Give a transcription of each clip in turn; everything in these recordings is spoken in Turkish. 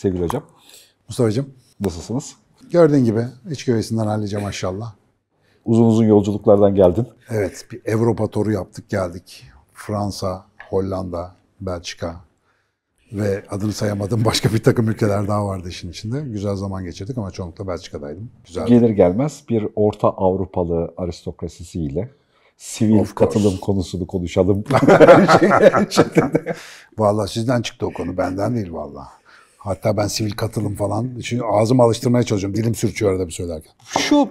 sevgili hocam. Mustafa'cığım. Nasılsınız? Gördüğün gibi iç göğesinden halledeceğim maşallah. Uzun uzun yolculuklardan geldin. Evet, bir Avrupa turu yaptık geldik. Fransa, Hollanda, Belçika ve adını sayamadım başka bir takım ülkeler daha vardı işin içinde. Güzel zaman geçirdik ama çoğunlukla Belçika'daydım. Güzeldi. Gelir gelmez bir Orta Avrupalı aristokrasisiyle sivil katılım konusunu konuşalım. Şey, şey valla sizden çıktı o konu, benden değil valla. Hatta ben sivil katılım falan. Şimdi ağzımı alıştırmaya çalışıyorum. Dilim sürçüyor arada bir söylerken. Şu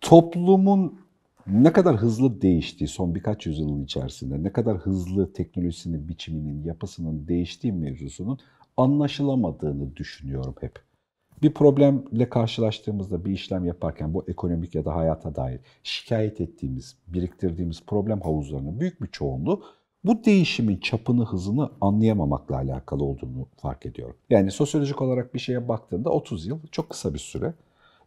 toplumun ne kadar hızlı değiştiği son birkaç yüzyılın içerisinde, ne kadar hızlı teknolojisinin, biçiminin, yapısının değiştiği mevzusunun anlaşılamadığını düşünüyorum hep. Bir problemle karşılaştığımızda bir işlem yaparken bu ekonomik ya da hayata dair şikayet ettiğimiz, biriktirdiğimiz problem havuzlarının büyük bir çoğunluğu bu değişimin çapını, hızını anlayamamakla alakalı olduğunu fark ediyorum. Yani sosyolojik olarak bir şeye baktığında 30 yıl çok kısa bir süre.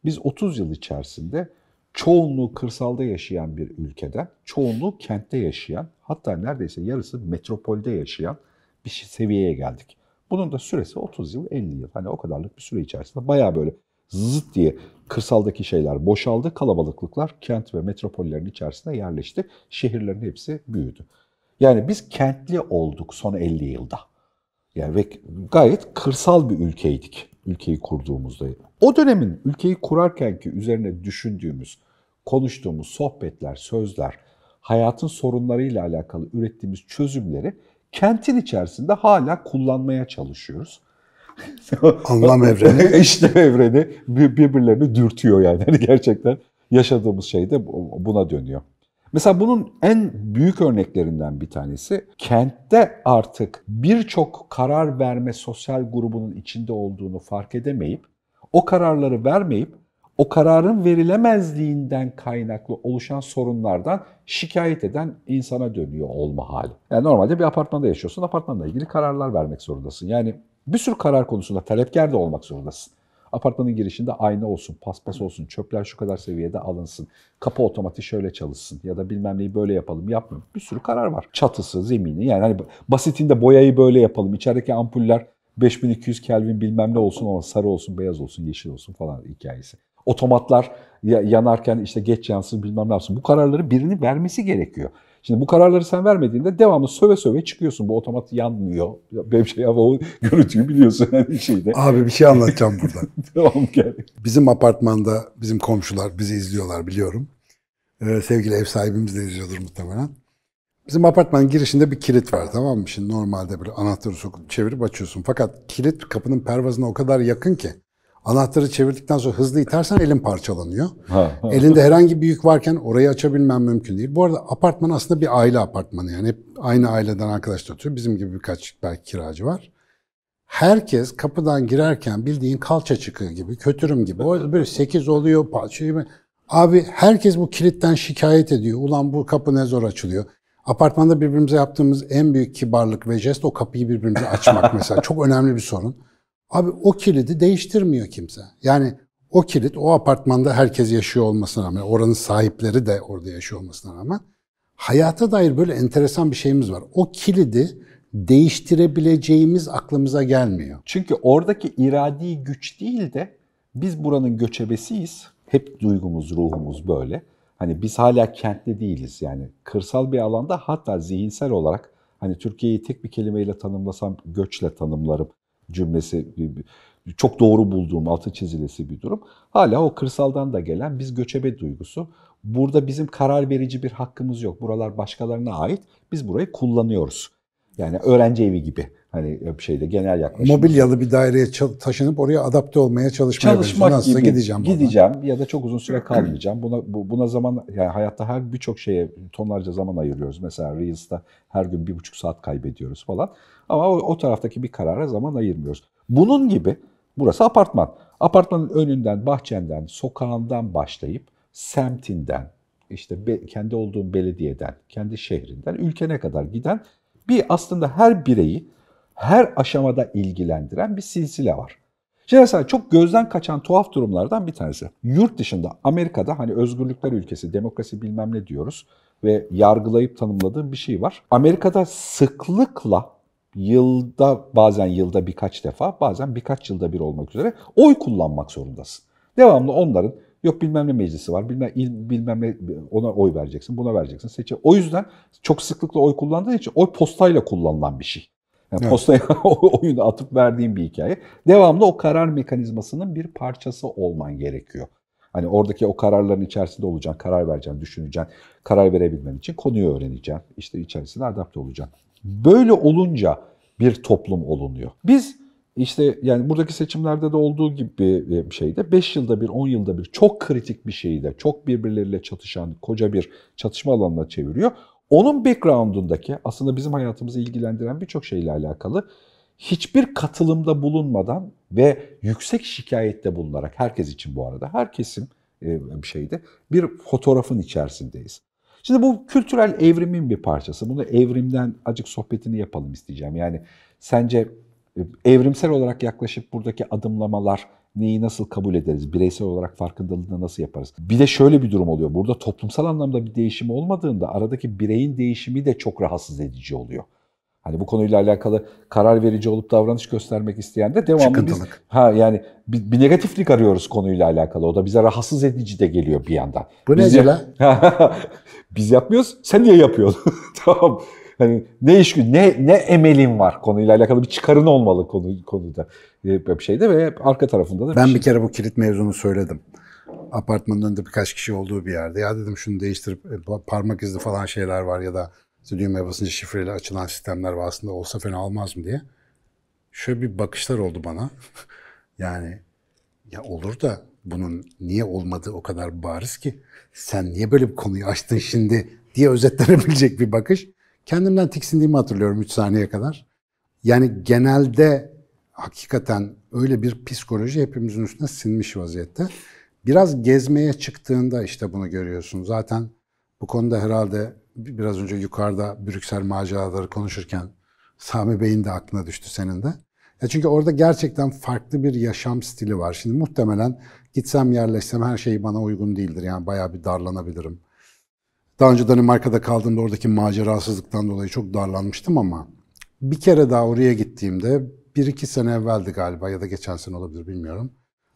Biz 30 yıl içerisinde çoğunluğu kırsalda yaşayan bir ülkeden, çoğunluğu kentte yaşayan, hatta neredeyse yarısı metropolde yaşayan bir seviyeye geldik. Bunun da süresi 30 yıl, 50 yıl. Hani o kadarlık bir süre içerisinde baya böyle zıt diye kırsaldaki şeyler boşaldı. Kalabalıklıklar kent ve metropollerin içerisine yerleşti. Şehirlerin hepsi büyüdü. Yani biz kentli olduk son 50 yılda. Yani ve gayet kırsal bir ülkeydik ülkeyi kurduğumuzda. O dönemin ülkeyi kurarken ki üzerine düşündüğümüz, konuştuğumuz sohbetler, sözler, hayatın sorunlarıyla alakalı ürettiğimiz çözümleri kentin içerisinde hala kullanmaya çalışıyoruz. Anlam evreni. işte evreni birbirlerini dürtüyor yani. yani gerçekten yaşadığımız şey de buna dönüyor. Mesela bunun en büyük örneklerinden bir tanesi kentte artık birçok karar verme sosyal grubunun içinde olduğunu fark edemeyip o kararları vermeyip o kararın verilemezliğinden kaynaklı oluşan sorunlardan şikayet eden insana dönüyor olma hali. Yani normalde bir apartmanda yaşıyorsun, apartmanla ilgili kararlar vermek zorundasın. Yani bir sürü karar konusunda talepkar da olmak zorundasın. Apartmanın girişinde ayna olsun, paspas olsun, çöpler şu kadar seviyede alınsın, kapı otomatik şöyle çalışsın ya da bilmem neyi böyle yapalım yapmıyorum. Bir sürü karar var. Çatısı, zemini yani hani basitinde boyayı böyle yapalım, içerideki ampuller 5200 Kelvin bilmem ne olsun ama sarı olsun, beyaz olsun, yeşil olsun falan hikayesi. Otomatlar yanarken işte geç yansın bilmem ne yapsın. Bu kararları birinin vermesi gerekiyor. Şimdi bu kararları sen vermediğinde devamlı söve söve çıkıyorsun. Bu otomat yanmıyor. Benim şey ama o görüntüyü biliyorsun her şeyde. Abi bir şey anlatacağım buradan. Devam gel. Bizim apartmanda bizim komşular bizi izliyorlar biliyorum. Ee, sevgili ev sahibimiz de izliyordur muhtemelen. Bizim apartmanın girişinde bir kilit var tamam mı? Şimdi normalde böyle anahtarı sokup çevirip açıyorsun. Fakat kilit kapının pervazına o kadar yakın ki Anahtarı çevirdikten sonra hızlı itersen elin parçalanıyor. Elinde herhangi bir yük varken orayı açabilmen mümkün değil. Bu arada apartman aslında bir aile apartmanı yani. Hep aynı aileden arkadaş oturuyor. Bizim gibi birkaç belki kiracı var. Herkes kapıdan girerken bildiğin kalça çıkığı gibi, kötürüm gibi. O böyle sekiz oluyor, parça gibi. Abi herkes bu kilitten şikayet ediyor. Ulan bu kapı ne zor açılıyor. Apartmanda birbirimize yaptığımız en büyük kibarlık ve jest o kapıyı birbirimize açmak mesela. Çok önemli bir sorun. Abi o kilidi değiştirmiyor kimse. Yani o kilit o apartmanda herkes yaşıyor olmasına rağmen, oranın sahipleri de orada yaşıyor olmasına rağmen hayata dair böyle enteresan bir şeyimiz var. O kilidi değiştirebileceğimiz aklımıza gelmiyor. Çünkü oradaki iradi güç değil de biz buranın göçebesiyiz. Hep duygumuz, ruhumuz böyle. Hani biz hala kentli değiliz yani kırsal bir alanda hatta zihinsel olarak hani Türkiye'yi tek bir kelimeyle tanımlasam göçle tanımlarım cümlesi çok doğru bulduğum altı çizilesi bir durum. Hala o kırsaldan da gelen biz göçebe duygusu. Burada bizim karar verici bir hakkımız yok. Buralar başkalarına ait. Biz burayı kullanıyoruz. Yani öğrenci evi gibi hani e, bir şeyde genel yaklaşım. Mobilyalı bir daireye taşınıp oraya adapte olmaya çalışmaya çalışmak Nasıl gibi gideceğim. Gideceğim bana. ya da çok uzun süre kalmayacağım. Buna bu, buna zaman yani hayatta her birçok şeye tonlarca zaman ayırıyoruz. Mesela Reels'ta her gün bir buçuk saat kaybediyoruz falan. Ama o, o taraftaki bir karara zaman ayırmıyoruz. Bunun gibi burası apartman. Apartmanın önünden, bahçenden, sokağından başlayıp semtinden, işte be, kendi olduğun belediyeden, kendi şehrinden, ülkene kadar giden bir aslında her bireyi her aşamada ilgilendiren bir silsile var. Şimdi mesela çok gözden kaçan tuhaf durumlardan bir tanesi. Yurt dışında Amerika'da hani özgürlükler ülkesi, demokrasi bilmem ne diyoruz ve yargılayıp tanımladığım bir şey var. Amerika'da sıklıkla yılda bazen yılda birkaç defa bazen birkaç yılda bir olmak üzere oy kullanmak zorundasın. Devamlı onların Yok bilmem ne meclisi var, bilmem, il, bilmem ne ona oy vereceksin, buna vereceksin. Seçe. O yüzden çok sıklıkla oy kullandığı için oy postayla kullanılan bir şey. Yani evet. postaya oyunu atıp verdiğim bir hikaye. Devamlı o karar mekanizmasının bir parçası olman gerekiyor. Hani oradaki o kararların içerisinde olacaksın, karar vereceksin, düşüneceksin. Karar verebilmen için konuyu öğreneceksin. İşte içerisine adapte olacaksın. Böyle olunca bir toplum olunuyor. Biz işte yani buradaki seçimlerde de olduğu gibi bir e, şeyde 5 yılda bir 10 yılda bir çok kritik bir şeyi de çok birbirleriyle çatışan koca bir çatışma alanına çeviriyor. Onun background'undaki aslında bizim hayatımızı ilgilendiren birçok şeyle alakalı hiçbir katılımda bulunmadan ve yüksek şikayette bulunarak herkes için bu arada her kesim e, bir şeyde bir fotoğrafın içerisindeyiz. Şimdi bu kültürel evrimin bir parçası. Bunu evrimden acık sohbetini yapalım isteyeceğim. Yani sence evrimsel olarak yaklaşıp buradaki adımlamalar neyi nasıl kabul ederiz? Bireysel olarak farkındalığını nasıl yaparız? Bir de şöyle bir durum oluyor. Burada toplumsal anlamda bir değişim olmadığında aradaki bireyin değişimi de çok rahatsız edici oluyor. Hani bu konuyla alakalı karar verici olup davranış göstermek isteyen de devamlı biz ha yani bir, bir negatiflik arıyoruz konuyla alakalı. O da bize rahatsız edici de geliyor bir yandan. Bu biz ne ya, biz yapmıyoruz. Sen niye yapıyorsun? tamam. Hani ne iş ne ne emelin var konuyla alakalı bir çıkarın olmalı konu konuda ee, bir şeyde ve arka tarafında da. ben şey. bir kere bu kilit mevzunu söyledim. Apartmanın önünde birkaç kişi olduğu bir yerde. Ya dedim şunu değiştirip e, parmak izli falan şeyler var ya da işte düğmeye basınca şifreyle açılan sistemler var aslında olsa fena olmaz mı diye. Şöyle bir bakışlar oldu bana. yani ya olur da bunun niye olmadığı o kadar bariz ki sen niye böyle bir konuyu açtın şimdi diye özetlenebilecek bir bakış. Kendimden tiksindiğimi hatırlıyorum 3 saniye kadar. Yani genelde hakikaten öyle bir psikoloji hepimizin üstüne sinmiş vaziyette. Biraz gezmeye çıktığında işte bunu görüyorsun. Zaten bu konuda herhalde biraz önce yukarıda Brüksel maceraları konuşurken Sami Bey'in de aklına düştü senin de. Ya çünkü orada gerçekten farklı bir yaşam stili var. Şimdi muhtemelen gitsem yerleşsem her şey bana uygun değildir. Yani bayağı bir darlanabilirim. Daha önce Danimarka'da kaldığımda oradaki macerasızlıktan dolayı çok darlanmıştım ama bir kere daha oraya gittiğimde bir iki sene evveldi galiba ya da geçen sene olabilir bilmiyorum.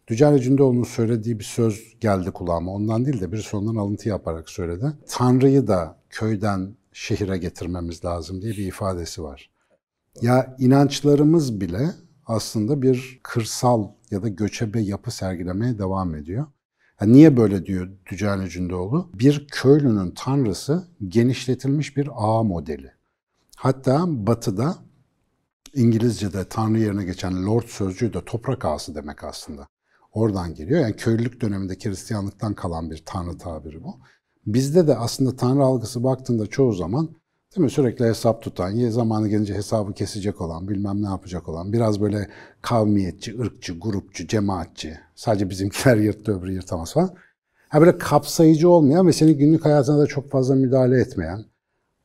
Dücale Cündoğlu'nun söylediği bir söz geldi kulağıma. Ondan değil de bir sonundan alıntı yaparak söyledi. Tanrı'yı da köyden şehire getirmemiz lazım diye bir ifadesi var. Ya inançlarımız bile aslında bir kırsal ya da göçebe yapı sergilemeye devam ediyor. Yani niye böyle diyor Tüccar Cündoğlu? Bir köylünün tanrısı genişletilmiş bir ağ modeli. Hatta batıda İngilizce'de tanrı yerine geçen lord sözcüğü de toprak ağası demek aslında. Oradan geliyor. Yani köylülük dönemindeki Hristiyanlıktan kalan bir tanrı tabiri bu. Bizde de aslında tanrı algısı baktığında çoğu zaman Değil mi? Sürekli hesap tutan, zamanı gelince hesabı kesecek olan, bilmem ne yapacak olan, biraz böyle kavmiyetçi, ırkçı, grupçu, cemaatçi, sadece bizimkiler yırttı öbürü yırtamaz falan. Ha böyle kapsayıcı olmayan ve senin günlük hayatına da çok fazla müdahale etmeyen,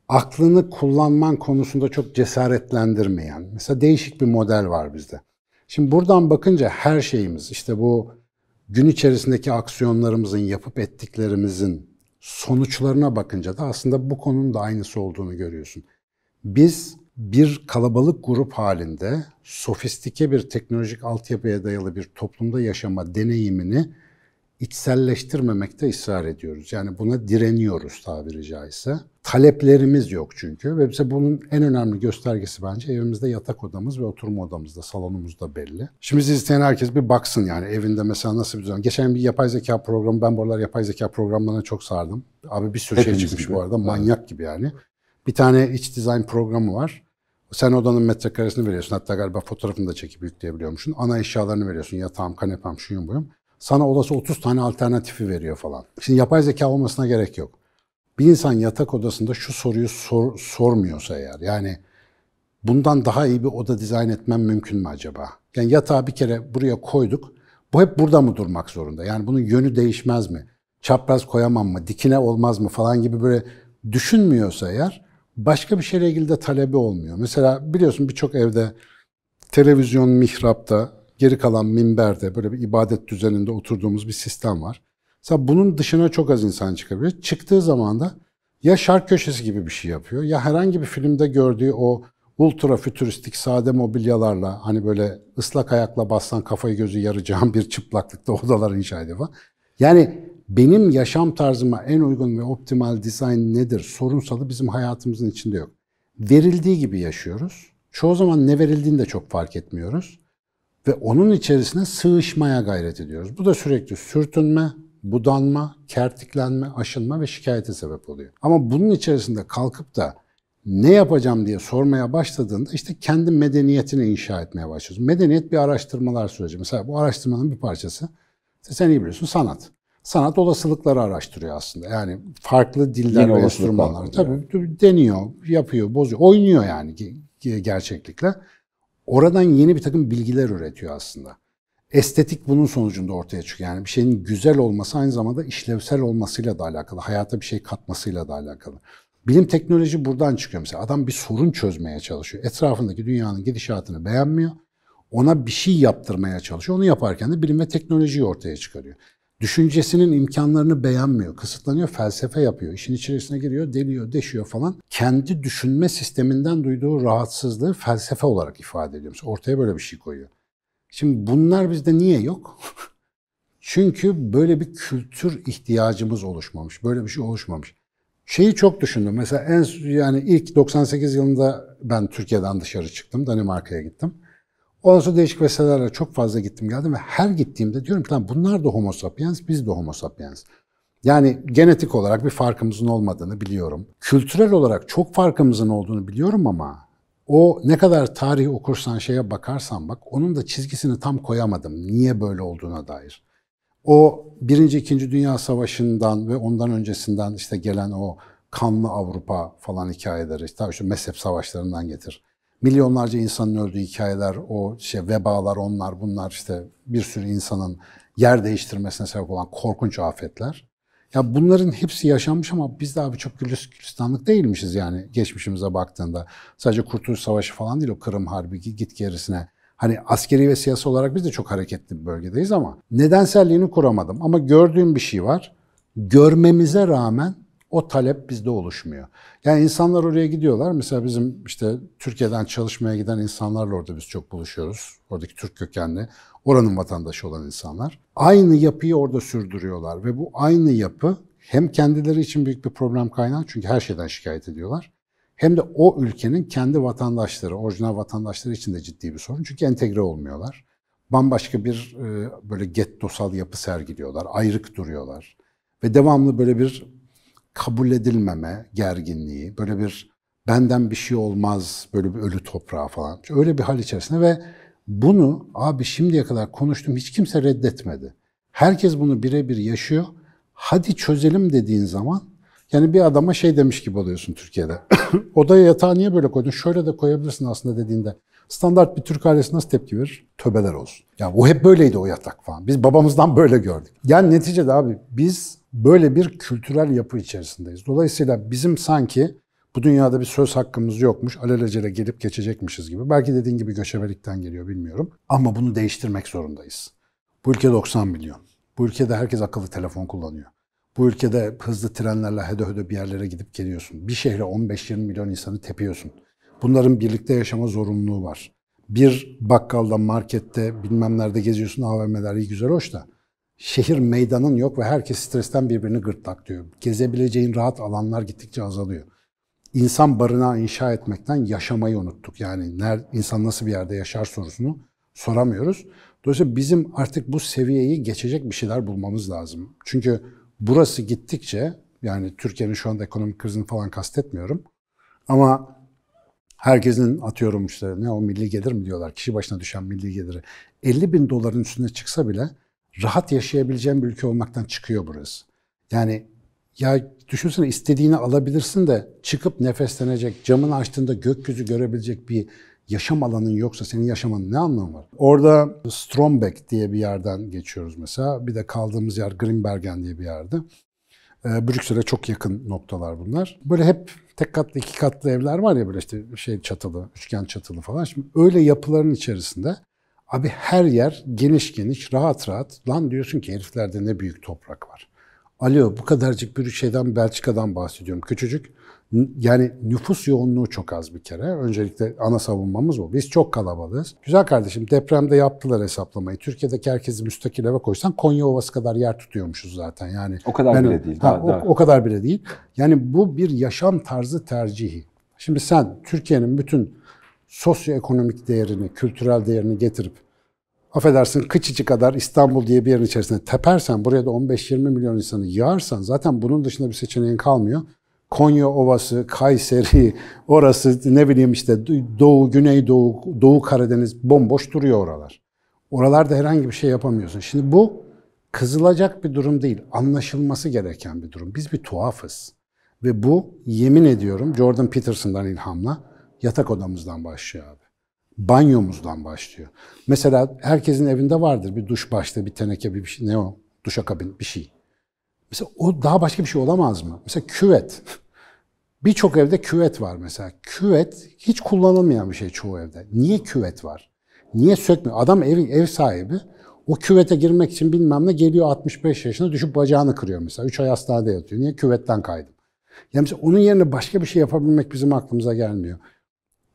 aklını kullanman konusunda çok cesaretlendirmeyen, mesela değişik bir model var bizde. Şimdi buradan bakınca her şeyimiz, işte bu gün içerisindeki aksiyonlarımızın, yapıp ettiklerimizin, sonuçlarına bakınca da aslında bu konunun da aynısı olduğunu görüyorsun. Biz bir kalabalık grup halinde sofistike bir teknolojik altyapıya dayalı bir toplumda yaşama deneyimini içselleştirmemekte ısrar ediyoruz. Yani buna direniyoruz tabiri caizse. Taleplerimiz yok çünkü ve bize bunun en önemli göstergesi bence evimizde yatak odamız ve oturma odamızda, salonumuzda belli. Şimdi siz isteyen herkes bir baksın yani evinde mesela nasıl bir düzen. Geçen bir yapay zeka programı, ben bu yapay zeka programlarına çok sardım. Abi bir sürü şey Hepimiz şey çıkmış gibi. bu arada, manyak evet. gibi yani. Bir tane iç dizayn programı var. Sen odanın metrekaresini veriyorsun. Hatta galiba fotoğrafını da çekip yükleyebiliyormuşsun. Ana eşyalarını veriyorsun. Yatağım, kanepem, şuyum buyum sana olası 30 tane alternatifi veriyor falan. Şimdi yapay zeka olmasına gerek yok. Bir insan yatak odasında şu soruyu sor, sormuyorsa eğer yani bundan daha iyi bir oda dizayn etmem mümkün mü acaba? Yani yatağı bir kere buraya koyduk. Bu hep burada mı durmak zorunda? Yani bunun yönü değişmez mi? Çapraz koyamam mı? Dikine olmaz mı falan gibi böyle düşünmüyorsa eğer başka bir şeyle ilgili de talebi olmuyor. Mesela biliyorsun birçok evde televizyon mihrapta Geri kalan minberde böyle bir ibadet düzeninde oturduğumuz bir sistem var. Mesela bunun dışına çok az insan çıkabilir. Çıktığı zaman da ya şark köşesi gibi bir şey yapıyor ya herhangi bir filmde gördüğü o ultra fütüristik sade mobilyalarla hani böyle ıslak ayakla bassan kafayı gözü yaracağın bir çıplaklıkta odalar inşa ediyor Yani benim yaşam tarzıma en uygun ve optimal dizayn nedir sorunsalı bizim hayatımızın içinde yok. Verildiği gibi yaşıyoruz. Çoğu zaman ne verildiğini de çok fark etmiyoruz ve onun içerisine sığışmaya gayret ediyoruz. Bu da sürekli sürtünme, budanma, kertiklenme, aşınma ve şikayete sebep oluyor. Ama bunun içerisinde kalkıp da ne yapacağım diye sormaya başladığında işte kendi medeniyetini inşa etmeye başlıyoruz. Medeniyet bir araştırmalar süreci. Mesela bu araştırmanın bir parçası, sen iyi biliyorsun, sanat. Sanat olasılıkları araştırıyor aslında. Yani farklı diller Yine ve enstrümanlar. Tabii yani. deniyor, yapıyor, bozuyor, oynuyor yani gerçeklikle. Oradan yeni bir takım bilgiler üretiyor aslında. Estetik bunun sonucunda ortaya çıkıyor. Yani bir şeyin güzel olması aynı zamanda işlevsel olmasıyla da alakalı. Hayata bir şey katmasıyla da alakalı. Bilim teknoloji buradan çıkıyor. Mesela adam bir sorun çözmeye çalışıyor. Etrafındaki dünyanın gidişatını beğenmiyor. Ona bir şey yaptırmaya çalışıyor. Onu yaparken de bilim ve teknolojiyi ortaya çıkarıyor. Düşüncesinin imkanlarını beğenmiyor, kısıtlanıyor, felsefe yapıyor. işin içerisine giriyor, deliyor, deşiyor falan. Kendi düşünme sisteminden duyduğu rahatsızlığı felsefe olarak ifade ediyoruz. Ortaya böyle bir şey koyuyor. Şimdi bunlar bizde niye yok? Çünkü böyle bir kültür ihtiyacımız oluşmamış. Böyle bir şey oluşmamış. Şeyi çok düşündüm. Mesela en yani ilk 98 yılında ben Türkiye'den dışarı çıktım. Danimarka'ya gittim. Ondan sonra değişik vesilelerle çok fazla gittim geldim ve her gittiğimde diyorum ki lan bunlar da homo sapiens, biz de homo sapiens. Yani genetik olarak bir farkımızın olmadığını biliyorum. Kültürel olarak çok farkımızın olduğunu biliyorum ama o ne kadar tarih okursan şeye bakarsan bak onun da çizgisini tam koyamadım. Niye böyle olduğuna dair. O birinci ikinci Dünya Savaşı'ndan ve ondan öncesinden işte gelen o kanlı Avrupa falan hikayeleri, işte, şu mezhep savaşlarından getir milyonlarca insanın öldüğü hikayeler, o şey vebalar, onlar bunlar işte bir sürü insanın yer değiştirmesine sebep olan korkunç afetler. Ya bunların hepsi yaşanmış ama biz daha birçok çok gülistanlık değilmişiz yani geçmişimize baktığında. Sadece Kurtuluş Savaşı falan değil o Kırım Harbi git gerisine. Hani askeri ve siyasi olarak biz de çok hareketli bir bölgedeyiz ama nedenselliğini kuramadım. Ama gördüğüm bir şey var. Görmemize rağmen o talep bizde oluşmuyor. Yani insanlar oraya gidiyorlar. Mesela bizim işte Türkiye'den çalışmaya giden insanlarla orada biz çok buluşuyoruz. Oradaki Türk kökenli, oranın vatandaşı olan insanlar. Aynı yapıyı orada sürdürüyorlar ve bu aynı yapı hem kendileri için büyük bir problem kaynağı çünkü her şeyden şikayet ediyorlar. Hem de o ülkenin kendi vatandaşları, orijinal vatandaşları için de ciddi bir sorun. Çünkü entegre olmuyorlar. Bambaşka bir e, böyle gettosal yapı sergiliyorlar, ayrık duruyorlar. Ve devamlı böyle bir kabul edilmeme gerginliği, böyle bir benden bir şey olmaz, böyle bir ölü toprağa falan. Öyle bir hal içerisinde ve bunu abi şimdiye kadar konuştum hiç kimse reddetmedi. Herkes bunu birebir yaşıyor. Hadi çözelim dediğin zaman yani bir adama şey demiş gibi oluyorsun Türkiye'de. Odaya yatağı niye böyle koydun? Şöyle de koyabilirsin aslında dediğinde. Standart bir Türk ailesi nasıl tepki verir? Töbeler olsun. Ya o hep böyleydi o yatak falan. Biz babamızdan böyle gördük. Yani neticede abi biz böyle bir kültürel yapı içerisindeyiz. Dolayısıyla bizim sanki bu dünyada bir söz hakkımız yokmuş, alelacele gelip geçecekmişiz gibi. Belki dediğin gibi göçebelikten geliyor bilmiyorum. Ama bunu değiştirmek zorundayız. Bu ülke 90 milyon. Bu ülkede herkes akıllı telefon kullanıyor. Bu ülkede hızlı trenlerle hede hede bir yerlere gidip geliyorsun. Bir şehre 15-20 milyon insanı tepiyorsun. Bunların birlikte yaşama zorunluluğu var. Bir bakkalda, markette, bilmem nerede geziyorsun, AVM'ler iyi güzel hoş da şehir meydanın yok ve herkes stresten birbirini gırtlaklıyor. Gezebileceğin rahat alanlar gittikçe azalıyor. İnsan barınağı inşa etmekten yaşamayı unuttuk. Yani ner, insan nasıl bir yerde yaşar sorusunu soramıyoruz. Dolayısıyla bizim artık bu seviyeyi geçecek bir şeyler bulmamız lazım. Çünkü burası gittikçe yani Türkiye'nin şu anda ekonomik krizini falan kastetmiyorum. Ama herkesin atıyorum işte ne o milli gelir mi diyorlar kişi başına düşen milli geliri 50 bin doların üstüne çıksa bile rahat yaşayabileceğim bir ülke olmaktan çıkıyor burası. Yani ya düşünsene istediğini alabilirsin de çıkıp nefeslenecek, camını açtığında gökyüzü görebilecek bir yaşam alanın yoksa senin yaşamanın ne anlamı var? Orada Strombeck diye bir yerden geçiyoruz mesela. Bir de kaldığımız yer Grimbergen diye bir yerde. E, Brüksel'e çok yakın noktalar bunlar. Böyle hep tek katlı iki katlı evler var ya böyle işte şey çatılı, üçgen çatılı falan. Şimdi öyle yapıların içerisinde Abi her yer geniş geniş, rahat rahat. Lan diyorsun ki heriflerde ne büyük toprak var. Alo bu kadarcık bir şeyden Belçika'dan bahsediyorum. Küçücük. Yani nüfus yoğunluğu çok az bir kere. Öncelikle ana savunmamız bu. Biz çok kalabalığız. Güzel kardeşim depremde yaptılar hesaplamayı. Türkiye'deki herkesi müstakil eve koysan Konya Ovası kadar yer tutuyormuşuz zaten. Yani o kadar ben, bile değil. Ha, daha, o, daha. o kadar bile değil. Yani bu bir yaşam tarzı tercihi. Şimdi sen Türkiye'nin bütün sosyoekonomik değerini, kültürel değerini getirip affedersin kıç içi kadar İstanbul diye bir yerin içerisine tepersen buraya da 15-20 milyon insanı yağarsan zaten bunun dışında bir seçeneğin kalmıyor. Konya Ovası, Kayseri, orası ne bileyim işte Doğu, Güneydoğu, Doğu Karadeniz bomboş duruyor oralar. Oralarda herhangi bir şey yapamıyorsun. Şimdi bu kızılacak bir durum değil, anlaşılması gereken bir durum. Biz bir tuhafız. Ve bu yemin ediyorum Jordan Peterson'dan ilhamla Yatak odamızdan başlıyor abi. Banyomuzdan başlıyor. Mesela herkesin evinde vardır bir duş başlığı, bir teneke, bir şey. Ne o? Duşakabin, bir şey. Mesela o daha başka bir şey olamaz mı? Mesela küvet. Birçok evde küvet var mesela. Küvet hiç kullanılmayan bir şey çoğu evde. Niye küvet var? Niye sökmüyor? Adam ev, ev sahibi o küvete girmek için bilmem ne geliyor 65 yaşında düşüp bacağını kırıyor mesela. 3 ay hastanede yatıyor. Niye? Küvetten kaydım. Yani mesela onun yerine başka bir şey yapabilmek bizim aklımıza gelmiyor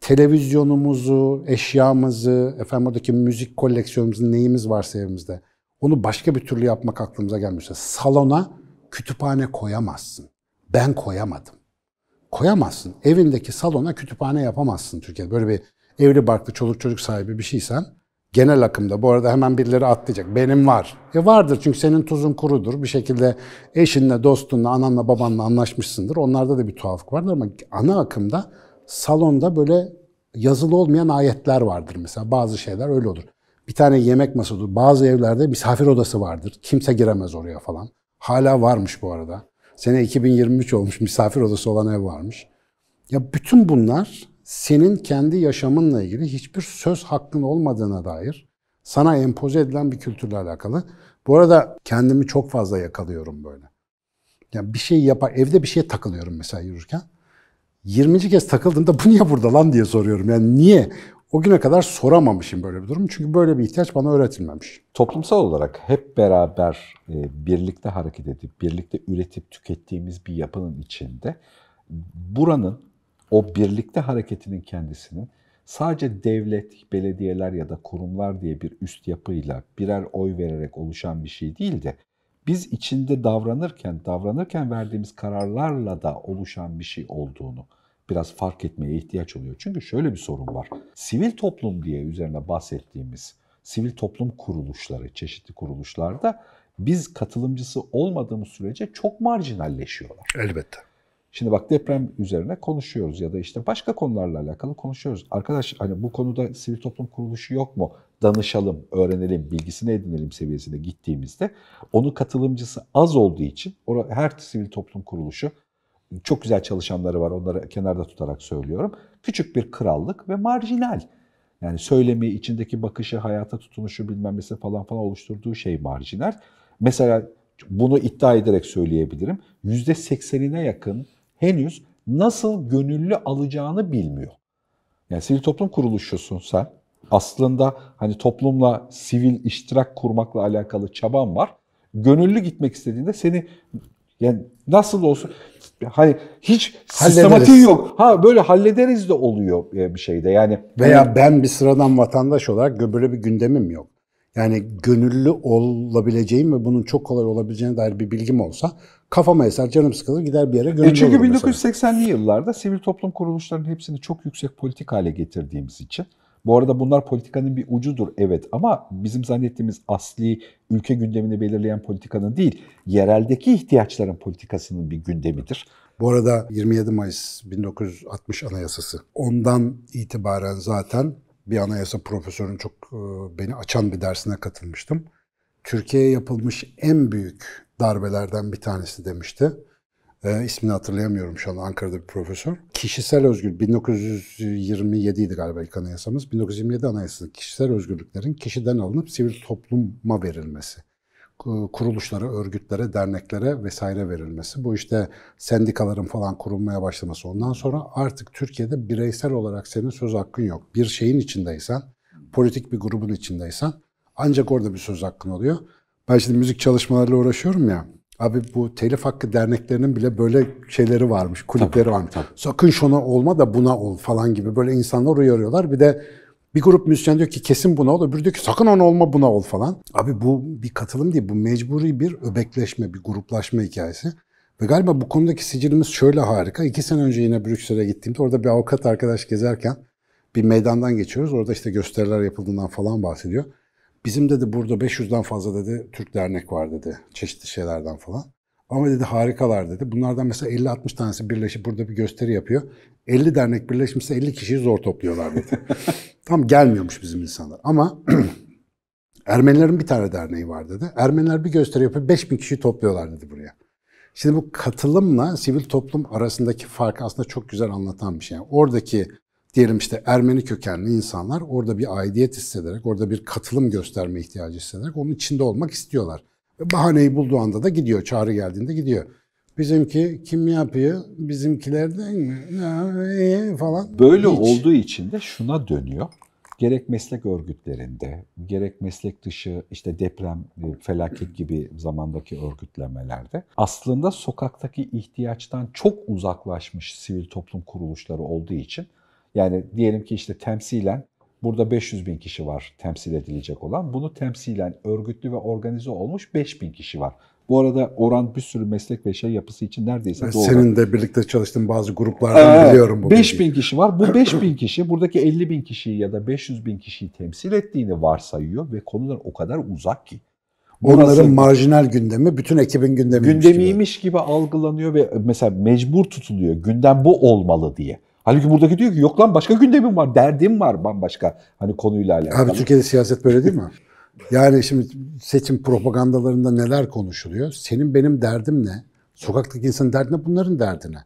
televizyonumuzu, eşyamızı, efendim oradaki müzik koleksiyonumuzu neyimiz varsa evimizde onu başka bir türlü yapmak aklımıza gelmişti. Salona kütüphane koyamazsın. Ben koyamadım. Koyamazsın. Evindeki salona kütüphane yapamazsın Türkiye'de. Böyle bir evli barklı çoluk çocuk sahibi bir şeysen genel akımda bu arada hemen birileri atlayacak. Benim var. E vardır çünkü senin tuzun kurudur. Bir şekilde eşinle, dostunla, ananla, babanla anlaşmışsındır. Onlarda da bir tuhaflık vardır ama ana akımda salonda böyle yazılı olmayan ayetler vardır mesela. Bazı şeyler öyle olur. Bir tane yemek masası, bazı evlerde misafir odası vardır. Kimse giremez oraya falan. Hala varmış bu arada. Sene 2023 olmuş, misafir odası olan ev varmış. Ya bütün bunlar senin kendi yaşamınla ilgili hiçbir söz hakkın olmadığına dair sana empoze edilen bir kültürle alakalı. Bu arada kendimi çok fazla yakalıyorum böyle. Yani bir şey yapar, evde bir şeye takılıyorum mesela yürürken. 20. kez takıldığımda bu niye burada lan diye soruyorum. Yani niye? O güne kadar soramamışım böyle bir durum. Çünkü böyle bir ihtiyaç bana öğretilmemiş. Toplumsal olarak hep beraber e, birlikte hareket edip, birlikte üretip tükettiğimiz bir yapının içinde buranın o birlikte hareketinin kendisinin sadece devlet, belediyeler ya da kurumlar diye bir üst yapıyla birer oy vererek oluşan bir şey değil de biz içinde davranırken, davranırken verdiğimiz kararlarla da oluşan bir şey olduğunu biraz fark etmeye ihtiyaç oluyor. Çünkü şöyle bir sorun var. Sivil toplum diye üzerine bahsettiğimiz sivil toplum kuruluşları, çeşitli kuruluşlarda biz katılımcısı olmadığımız sürece çok marjinalleşiyorlar. Elbette. Şimdi bak deprem üzerine konuşuyoruz ya da işte başka konularla alakalı konuşuyoruz. Arkadaş hani bu konuda sivil toplum kuruluşu yok mu? danışalım, öğrenelim, bilgisini edinelim seviyesine gittiğimizde onun katılımcısı az olduğu için her sivil toplum kuruluşu çok güzel çalışanları var onları kenarda tutarak söylüyorum. Küçük bir krallık ve marjinal. Yani söylemi, içindeki bakışı, hayata tutunuşu bilmem nesi falan falan oluşturduğu şey marjinal. Mesela bunu iddia ederek söyleyebilirim. yüzde %80'ine yakın henüz nasıl gönüllü alacağını bilmiyor. Yani sivil toplum kuruluşusun sen aslında hani toplumla sivil iştirak kurmakla alakalı çaban var. Gönüllü gitmek istediğinde seni yani nasıl olsun hani hiç sistematiği yok. Ha böyle hallederiz de oluyor e, bir şeyde. Yani veya hani... ben bir sıradan vatandaş olarak böyle bir gündemim yok. Yani gönüllü olabileceğim ve bunun çok kolay olabileceğine dair bir bilgim olsa kafama eser, canım sıkılır gider bir yere gönüllü e Çünkü 1980'li yıllarda sivil toplum kuruluşlarının hepsini çok yüksek politik hale getirdiğimiz için bu arada bunlar politikanın bir ucudur evet ama bizim zannettiğimiz asli ülke gündemini belirleyen politikanın değil, yereldeki ihtiyaçların politikasının bir gündemidir. Bu arada 27 Mayıs 1960 Anayasası. Ondan itibaren zaten bir anayasa profesörün çok e, beni açan bir dersine katılmıştım. Türkiye'ye yapılmış en büyük darbelerden bir tanesi demişti e, ismini hatırlayamıyorum şu an Ankara'da bir profesör. Kişisel özgürlük 1927 idi galiba ilk anayasamız. 1927 anayasası kişisel özgürlüklerin kişiden alınıp sivil topluma verilmesi kuruluşlara, örgütlere, derneklere vesaire verilmesi. Bu işte sendikaların falan kurulmaya başlaması. Ondan sonra artık Türkiye'de bireysel olarak senin söz hakkın yok. Bir şeyin içindeysen, politik bir grubun içindeysen ancak orada bir söz hakkın oluyor. Ben şimdi müzik çalışmalarıyla uğraşıyorum ya. Abi bu telif hakkı derneklerinin bile böyle şeyleri varmış, kulüpleri tabii, varmış. Tabii. Sakın şuna olma da buna ol falan gibi böyle insanlar uyarıyorlar. Bir de bir grup müzisyen diyor ki kesin buna ol, öbürü diyor ki sakın ona olma buna ol falan. Abi bu bir katılım değil, bu mecburi bir öbekleşme, bir gruplaşma hikayesi. Ve galiba bu konudaki sicilimiz şöyle harika. İki sene önce yine Brüksel'e gittiğimde orada bir avukat arkadaş gezerken bir meydandan geçiyoruz. Orada işte gösteriler yapıldığından falan bahsediyor. Bizim dedi burada 500'den fazla dedi Türk dernek var dedi. Çeşitli şeylerden falan. Ama dedi harikalar dedi. Bunlardan mesela 50-60 tanesi birleşip burada bir gösteri yapıyor. 50 dernek birleşmişse 50 kişiyi zor topluyorlar dedi. Tam gelmiyormuş bizim insanlar. Ama Ermenilerin bir tane derneği var dedi. Ermeniler bir gösteri yapıyor 5000 kişiyi topluyorlar dedi buraya. Şimdi bu katılımla sivil toplum arasındaki farkı aslında çok güzel anlatan bir şey. Yani oradaki diyelim işte Ermeni kökenli insanlar orada bir aidiyet hissederek, orada bir katılım gösterme ihtiyacı hissederek onun içinde olmak istiyorlar. Bahaneyi bulduğu anda da gidiyor, çağrı geldiğinde gidiyor. Bizimki kim yapıyor? Bizimkilerden mi? Ee, falan. Böyle Hiç. olduğu için de şuna dönüyor. Gerek meslek örgütlerinde, gerek meslek dışı işte deprem, e, felaket gibi zamandaki örgütlemelerde aslında sokaktaki ihtiyaçtan çok uzaklaşmış sivil toplum kuruluşları olduğu için yani diyelim ki işte temsilen burada 500 bin kişi var temsil edilecek olan. Bunu temsilen örgütlü ve organize olmuş 5 bin kişi var. Bu arada oran bir sürü meslek ve şey yapısı için neredeyse ben doğru. Senin de birlikte çalıştığın bazı gruplardan ee, biliyorum bu 5 bin kişi var. Bu 5 bin kişi buradaki 50 bin kişiyi ya da 500 bin kişiyi temsil ettiğini varsayıyor ve konular o kadar uzak ki. Burası, Onların marjinal gündemi bütün ekibin gündemiymiş, gündemiymiş gibi. gibi algılanıyor ve mesela mecbur tutuluyor gündem bu olmalı diye. Halbuki buradaki diyor ki yok lan başka gündemim var, derdim var bambaşka hani konuyla alakalı. Abi Türkiye'de siyaset böyle değil mi? Yani şimdi seçim propagandalarında neler konuşuluyor? Senin benim derdim ne? Sokaktaki insanın derdi ne? bunların derdine.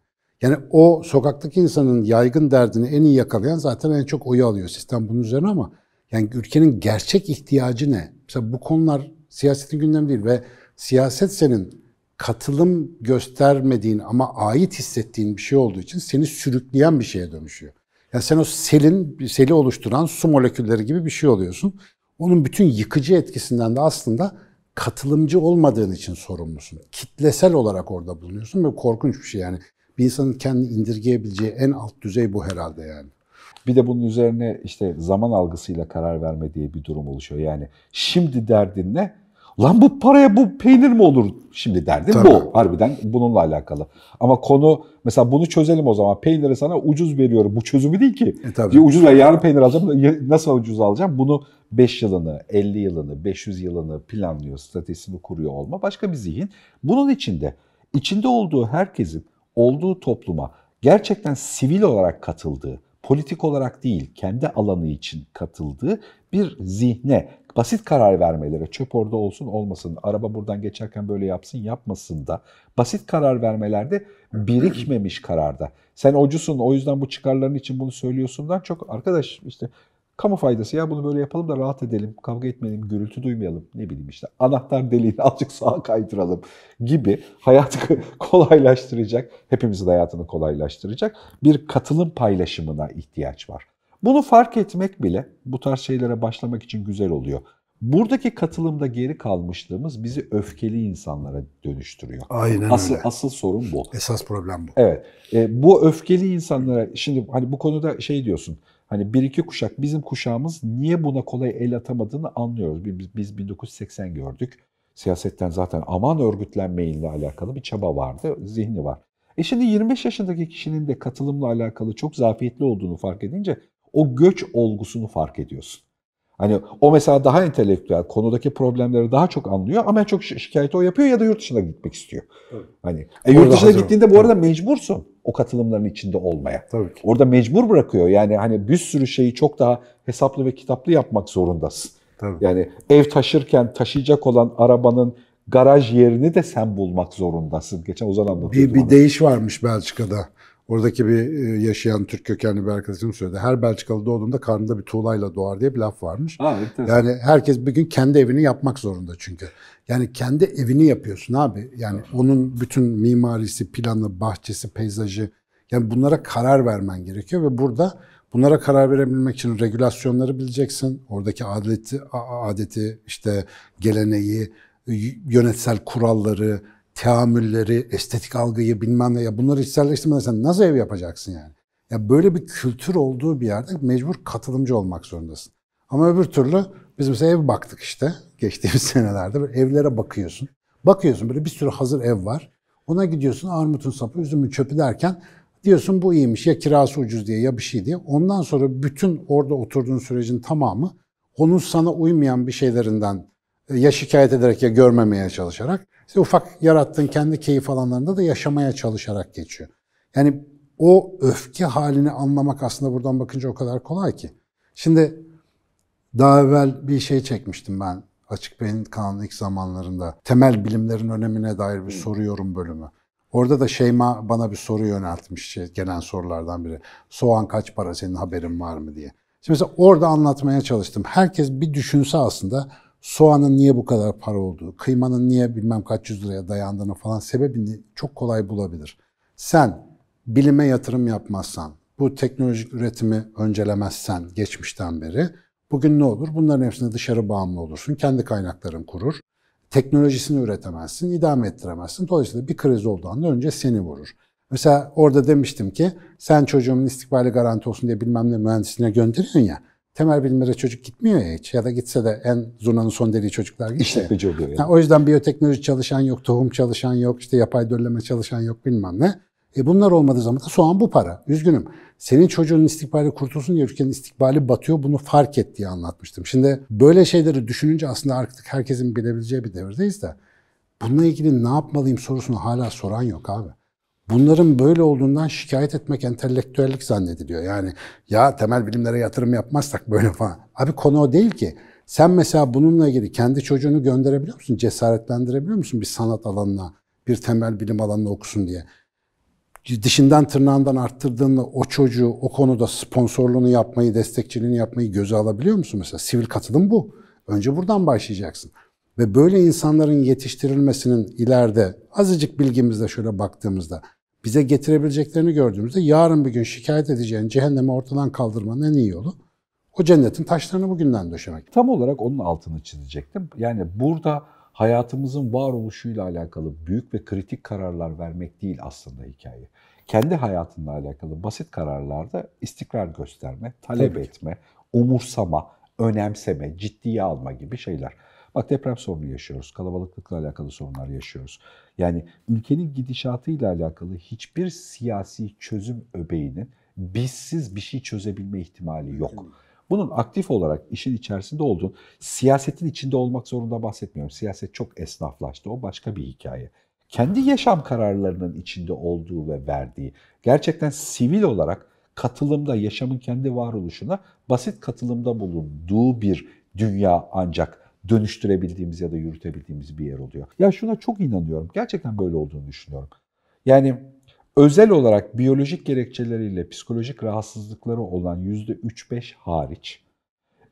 Yani o sokaktaki insanın yaygın derdini en iyi yakalayan zaten en çok oyu alıyor sistem bunun üzerine ama yani ülkenin gerçek ihtiyacı ne? Mesela bu konular siyasetin gündemi değil ve siyaset senin katılım göstermediğin ama ait hissettiğin bir şey olduğu için seni sürükleyen bir şeye dönüşüyor. Yani sen o selin, seli oluşturan su molekülleri gibi bir şey oluyorsun. Onun bütün yıkıcı etkisinden de aslında katılımcı olmadığın için sorumlusun. Kitlesel olarak orada bulunuyorsun ve korkunç bir şey yani. Bir insanın kendini indirgeyebileceği en alt düzey bu herhalde yani. Bir de bunun üzerine işte zaman algısıyla karar verme diye bir durum oluşuyor. Yani şimdi derdin ne? Lan bu paraya bu peynir mi olur şimdi derdim bu. Harbiden bununla alakalı. Ama konu mesela bunu çözelim o zaman. Peyniri sana ucuz veriyorum. Bu çözümü değil ki. E, tabii. Ya ucuz ya yarın peynir alacağım. Nasıl ucuz alacağım? Bunu 5 yılını, 50 yılını, 500 yılını planlıyor, stratejisini kuruyor olma. Başka bir zihin. Bunun içinde içinde olduğu herkesin olduğu topluma gerçekten sivil olarak katıldığı, politik olarak değil kendi alanı için katıldığı bir zihne basit karar vermelere çöp orada olsun olmasın araba buradan geçerken böyle yapsın yapmasın da basit karar vermelerde birikmemiş kararda. Sen ocusun o yüzden bu çıkarların için bunu söylüyorsundan çok arkadaş işte Kamu faydası ya bunu böyle yapalım da rahat edelim, kavga etmeyelim, gürültü duymayalım. Ne bileyim işte anahtar deliğini azıcık sağa kaydıralım gibi hayatı kolaylaştıracak, hepimizin hayatını kolaylaştıracak bir katılım paylaşımına ihtiyaç var. Bunu fark etmek bile bu tarz şeylere başlamak için güzel oluyor. Buradaki katılımda geri kalmışlığımız bizi öfkeli insanlara dönüştürüyor. Aynen asıl, öyle. Asıl sorun bu. Esas problem bu. Evet. E, bu öfkeli insanlara, şimdi hani bu konuda şey diyorsun, Hani bir iki kuşak bizim kuşağımız niye buna kolay el atamadığını anlıyoruz. Biz, biz 1980 gördük. Siyasetten zaten aman örgütlenmeyle alakalı bir çaba vardı, zihni var. E şimdi 25 yaşındaki kişinin de katılımla alakalı çok zafiyetli olduğunu fark edince o göç olgusunu fark ediyorsun. Hani o mesela daha entelektüel, konudaki problemleri daha çok anlıyor ama çok şikayeti o yapıyor ya da yurt dışına gitmek istiyor. Evet. Hani e, yurt dışına gittiğinde bu Tabii. arada mecbursun o katılımların içinde olmaya. Tabii ki. Orada mecbur bırakıyor. Yani hani bir sürü şeyi çok daha hesaplı ve kitaplı yapmak zorundasın. Tabii. Yani ev taşırken taşıyacak olan arabanın garaj yerini de sen bulmak zorundasın. Geçen Ozan anlatıyordu. Bir, bir bana. değiş varmış Belçika'da. Oradaki bir e, yaşayan Türk kökenli bir arkadaşım söyledi. Her Belçikalı doğduğunda karnında bir tuğlayla doğar diye bir laf varmış. Aa, yani herkes bir gün kendi evini yapmak zorunda çünkü. Yani kendi evini yapıyorsun abi. Yani evet. onun bütün mimarisi, planı, bahçesi, peyzajı. Yani bunlara karar vermen gerekiyor ve burada bunlara karar verebilmek için regülasyonları bileceksin. Oradaki adeti, adeti işte geleneği, yönetsel kuralları, teamülleri, estetik algıyı bilmem ne ya bunları içselleştirmeden nasıl ev yapacaksın yani? Ya böyle bir kültür olduğu bir yerde mecbur katılımcı olmak zorundasın. Ama öbür türlü biz mesela ev baktık işte geçtiğimiz senelerde böyle evlere bakıyorsun. Bakıyorsun böyle bir sürü hazır ev var. Ona gidiyorsun armutun sapı, üzümün çöpü derken diyorsun bu iyiymiş ya kirası ucuz diye ya bir şey diye. Ondan sonra bütün orada oturduğun sürecin tamamı onun sana uymayan bir şeylerinden e, ya şikayet ederek ya görmemeye çalışarak işte ufak yarattığın kendi keyif alanlarında da yaşamaya çalışarak geçiyor. Yani o öfke halini anlamak aslında buradan bakınca o kadar kolay ki. Şimdi daha evvel bir şey çekmiştim ben Açık Beyin Kanalı'nın ilk zamanlarında. Temel bilimlerin önemine dair bir soru yorum bölümü. Orada da Şeyma bana bir soru yöneltmiş şey, gelen sorulardan biri. Soğan kaç para senin haberin var mı diye. Şimdi mesela orada anlatmaya çalıştım. Herkes bir düşünse aslında soğanın niye bu kadar para olduğu, kıymanın niye bilmem kaç yüz liraya dayandığını falan sebebini çok kolay bulabilir. Sen bilime yatırım yapmazsan, bu teknolojik üretimi öncelemezsen geçmişten beri bugün ne olur? Bunların hepsine dışarı bağımlı olursun. Kendi kaynakların kurur. Teknolojisini üretemezsin, idame ettiremezsin. Dolayısıyla bir kriz olduğu anda önce seni vurur. Mesela orada demiştim ki sen çocuğumun istikbali garanti olsun diye bilmem ne mühendisine gönderiyorsun ya temel bilimlere çocuk gitmiyor ya hiç. Ya da gitse de en zurnanın son dediği çocuklar gitti. İşletmeci oluyor yani. yani. O yüzden biyoteknoloji çalışan yok, tohum çalışan yok, işte yapay dölleme çalışan yok bilmem ne. E bunlar olmadığı zaman da soğan bu para. Üzgünüm. Senin çocuğun istikbali kurtulsun diye ülkenin istikbali batıyor. Bunu fark et diye anlatmıştım. Şimdi böyle şeyleri düşününce aslında artık herkesin bilebileceği bir devirdeyiz de bununla ilgili ne yapmalıyım sorusunu hala soran yok abi bunların böyle olduğundan şikayet etmek entelektüellik zannediliyor. Yani ya temel bilimlere yatırım yapmazsak böyle falan. Abi konu o değil ki. Sen mesela bununla ilgili kendi çocuğunu gönderebiliyor musun? Cesaretlendirebiliyor musun bir sanat alanına, bir temel bilim alanına okusun diye? Dişinden tırnağından arttırdığında o çocuğu o konuda sponsorluğunu yapmayı, destekçiliğini yapmayı göze alabiliyor musun mesela? Sivil katılım bu. Önce buradan başlayacaksın. Ve böyle insanların yetiştirilmesinin ileride azıcık bilgimizle şöyle baktığımızda bize getirebileceklerini gördüğümüzde yarın bir gün şikayet edeceğin cehennemi ortadan kaldırmanın en iyi yolu o cennetin taşlarını bugünden döşemek. Tam olarak onun altını çizecektim. Yani burada hayatımızın varoluşuyla alakalı büyük ve kritik kararlar vermek değil aslında hikaye. Kendi hayatınla alakalı basit kararlarda istikrar gösterme, talep Tabii etme, umursama, önemseme, ciddiye alma gibi şeyler. Bak deprem sorunu yaşıyoruz. Kalabalıklıkla alakalı sorunlar yaşıyoruz. Yani ülkenin gidişatıyla alakalı hiçbir siyasi çözüm öbeğinin bizsiz bir şey çözebilme ihtimali yok. Bunun aktif olarak işin içerisinde olduğun, siyasetin içinde olmak zorunda bahsetmiyorum. Siyaset çok esnaflaştı. O başka bir hikaye kendi yaşam kararlarının içinde olduğu ve verdiği, gerçekten sivil olarak katılımda, yaşamın kendi varoluşuna basit katılımda bulunduğu bir dünya ancak dönüştürebildiğimiz ya da yürütebildiğimiz bir yer oluyor. Ya şuna çok inanıyorum. Gerçekten böyle olduğunu düşünüyorum. Yani özel olarak biyolojik gerekçeleriyle psikolojik rahatsızlıkları olan %3-5 hariç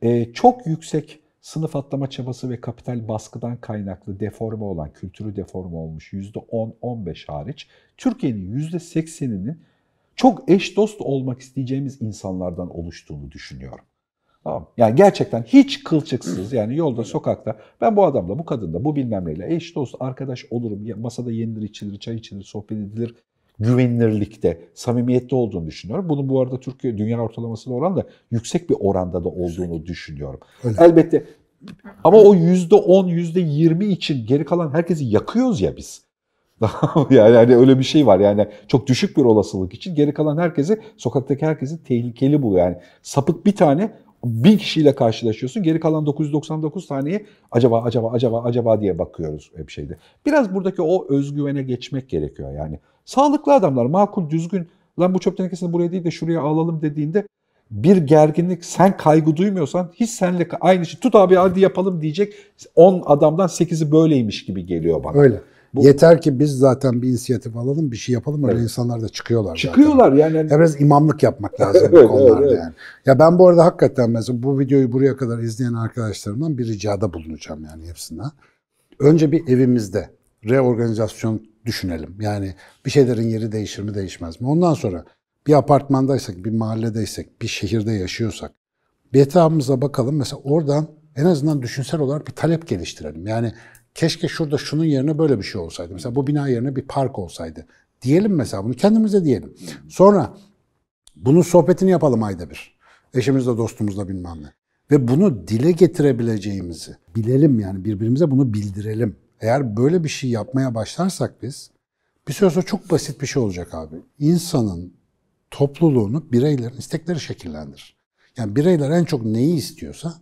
e, çok yüksek sınıf atlama çabası ve kapital baskıdan kaynaklı deforme olan, kültürü deforme olmuş %10-15 hariç Türkiye'nin %80'inin çok eş dost olmak isteyeceğimiz insanlardan oluştuğunu düşünüyorum. Tamam. Yani gerçekten hiç kılçıksız yani yolda sokakta ben bu adamla bu kadınla bu bilmem neyle eş dost arkadaş olurum. Masada yenilir içilir çay içilir sohbet edilir güvenilirlikte, samimiyette olduğunu düşünüyorum. Bunun bu arada Türkiye dünya ortalamasına oranla yüksek bir oranda da olduğunu düşünüyorum. Öyle. Elbette ama o yüzde on, yüzde yirmi için geri kalan herkesi yakıyoruz ya biz. yani hani öyle bir şey var yani çok düşük bir olasılık için geri kalan herkesi sokaktaki herkesi tehlikeli buluyor. Yani sapık bir tane bin kişiyle karşılaşıyorsun. Geri kalan 999 taneyi acaba acaba acaba acaba diye bakıyoruz hep şeyde. Biraz buradaki o özgüvene geçmek gerekiyor yani. Sağlıklı adamlar makul düzgün lan bu çöp tenekesini buraya değil de şuraya alalım dediğinde bir gerginlik sen kaygı duymuyorsan hiç senle aynı şey tut abi hadi yapalım diyecek 10 adamdan 8'i böyleymiş gibi geliyor bana. Öyle. Bu, Yeter ki biz zaten bir inisiyatif alalım, bir şey yapalım öyle evet. insanlar da çıkıyorlar Çıkıyorlar zaten. yani. Hani- ya biraz imamlık yapmak lazım bu konularda evet, evet. yani. Ya ben bu arada hakikaten mesela bu videoyu buraya kadar izleyen arkadaşlarımdan bir ricada bulunacağım yani hepsine. Önce bir evimizde reorganizasyon düşünelim. Yani bir şeylerin yeri değişir mi değişmez mi? Ondan sonra bir apartmandaysak, bir mahalledeysek, bir şehirde yaşıyorsak bir etrafımıza bakalım. Mesela oradan en azından düşünsel olarak bir talep geliştirelim. Yani keşke şurada şunun yerine böyle bir şey olsaydı. Mesela bu bina yerine bir park olsaydı. Diyelim mesela bunu kendimize diyelim. Sonra bunun sohbetini yapalım ayda bir. Eşimizle, dostumuzla bilmem ne. Ve bunu dile getirebileceğimizi bilelim yani birbirimize bunu bildirelim. Eğer böyle bir şey yapmaya başlarsak biz bir süre sonra çok basit bir şey olacak abi. İnsanın topluluğunu bireylerin istekleri şekillendirir. Yani bireyler en çok neyi istiyorsa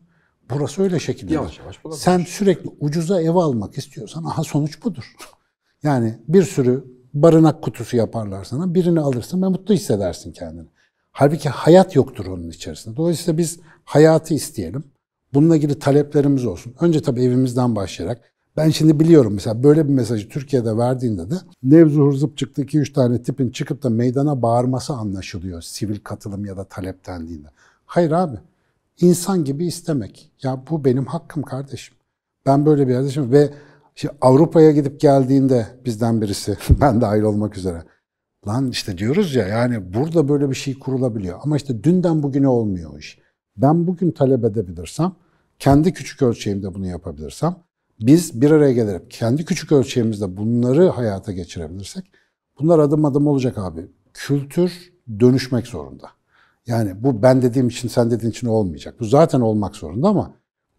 Burası öyle şekilde. Yavaş yavaş Sen sürekli ucuza ev almak istiyorsan aha sonuç budur. Yani bir sürü barınak kutusu yaparlar sana. Birini alırsın ve mutlu hissedersin kendini. Halbuki hayat yoktur onun içerisinde. Dolayısıyla biz hayatı isteyelim. Bununla ilgili taleplerimiz olsun. Önce tabii evimizden başlayarak. Ben şimdi biliyorum mesela böyle bir mesajı Türkiye'de verdiğinde de nevzuhur zıp çıktı 2-3 tane tipin çıkıp da meydana bağırması anlaşılıyor sivil katılım ya da talep dendiğinde. Hayır abi insan gibi istemek. Ya bu benim hakkım kardeşim. Ben böyle bir kardeşim ve işte Avrupa'ya gidip geldiğinde bizden birisi, ben dahil olmak üzere. Lan işte diyoruz ya yani burada böyle bir şey kurulabiliyor. Ama işte dünden bugüne olmuyor iş. Ben bugün talep edebilirsem, kendi küçük ölçeğimde bunu yapabilirsem, biz bir araya gelip kendi küçük ölçeğimizde bunları hayata geçirebilirsek, bunlar adım adım olacak abi. Kültür dönüşmek zorunda. Yani bu ben dediğim için sen dediğin için olmayacak. Bu zaten olmak zorunda ama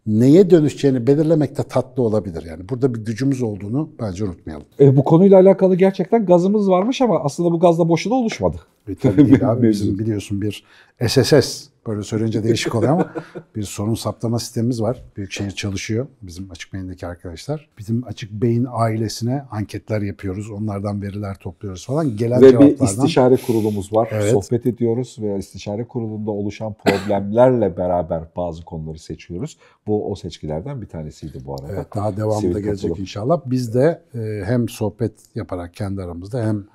neye dönüşeceğini belirlemek de tatlı olabilir. Yani burada bir gücümüz olduğunu bence unutmayalım. E, bu konuyla alakalı gerçekten gazımız varmış ama aslında bu gazla da boşuna oluşmadı. E, tabii abi. Bizim biliyorsun bir SSS böyle söyleyince değişik oluyor ama bir sorun saptama sistemimiz var. Büyükşehir çalışıyor bizim Açık Beyin'deki arkadaşlar. Bizim Açık Beyin ailesine anketler yapıyoruz. Onlardan veriler topluyoruz falan. Gelen ve cevaplardan... bir istişare kurulumuz var. Evet. Sohbet ediyoruz ve istişare kurulunda oluşan problemlerle beraber bazı konuları seçiyoruz. Bu o seçkilerden bir tanesiydi bu arada. Evet, daha devamında gelecek inşallah. Biz de e, hem sohbet yaparak kendi aramızda hem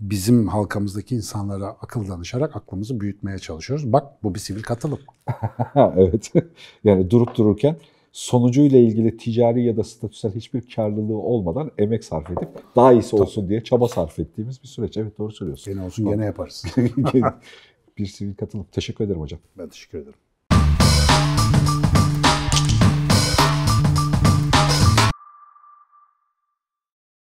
bizim halkamızdaki insanlara akıl danışarak aklımızı büyütmeye çalışıyoruz. Bak bu bir sivil katılım. evet. Yani durup dururken sonucuyla ilgili ticari ya da statüsel hiçbir karlılığı olmadan emek sarf edip daha iyisi Tabii. olsun diye çaba sarf ettiğimiz bir süreç. Evet doğru söylüyorsun. Gene olsun gene yaparız. bir sivil katılım. Teşekkür ederim hocam. Ben teşekkür ederim.